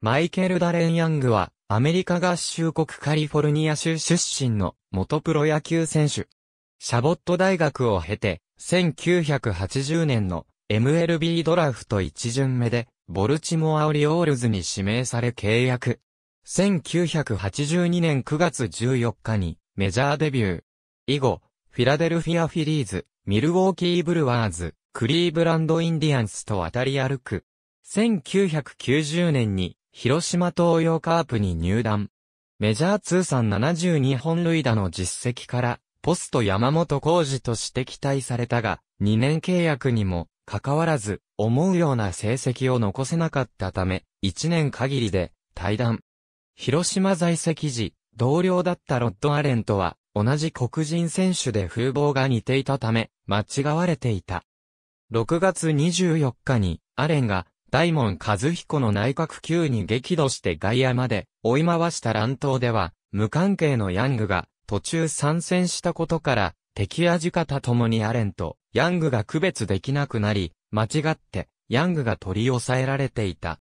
マイケル・ダレン・ヤングは、アメリカ合衆国カリフォルニア州出身の元プロ野球選手。シャボット大学を経て、1980年の MLB ドラフト1巡目で、ボルチモア・オリオールズに指名され契約。1982年9月14日にメジャーデビュー。以後、フィラデルフィア・フィリーズ、ミルウォーキー・ブルワーズ、クリーブランド・インディアンスと渡り歩く。1990年に広島東洋カープに入団。メジャー通算72本塁打の実績から、ポスト山本浩二として期待されたが、2年契約にも、かかわらず、思うような成績を残せなかったため、1年限りで、退団。広島在籍時、同僚だったロッド・アレンとは、同じ黒人選手で風貌が似ていたため、間違われていた。6月24日に、アレンが、大門和彦の内閣級に激怒して外野まで追い回した乱闘では、無関係のヤングが途中参戦したことから、敵味方ともにアレンとヤングが区別できなくなり、間違ってヤングが取り押さえられていた。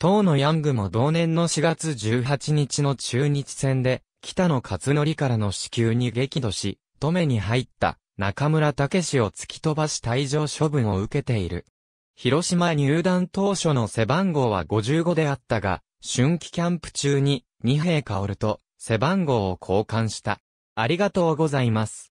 当のヤングも同年の4月18日の中日戦で、北野勝則からの支給に激怒し、止めに入った中村武史を突き飛ばし退場処分を受けている。広島入団当初の背番号は55であったが、春季キャンプ中に、二平薫と背番号を交換した。ありがとうございます。